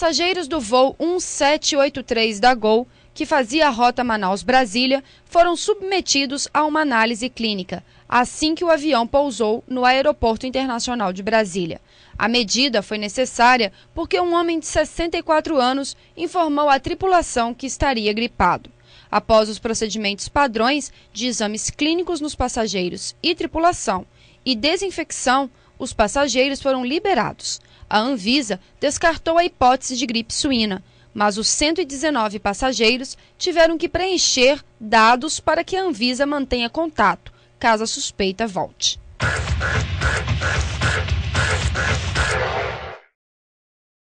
Passageiros do voo 1783 da Gol, que fazia a rota Manaus-Brasília, foram submetidos a uma análise clínica assim que o avião pousou no Aeroporto Internacional de Brasília. A medida foi necessária porque um homem de 64 anos informou à tripulação que estaria gripado. Após os procedimentos padrões de exames clínicos nos passageiros e tripulação e desinfecção, os passageiros foram liberados. A Anvisa descartou a hipótese de gripe suína, mas os 119 passageiros tiveram que preencher dados para que a Anvisa mantenha contato, caso a suspeita volte.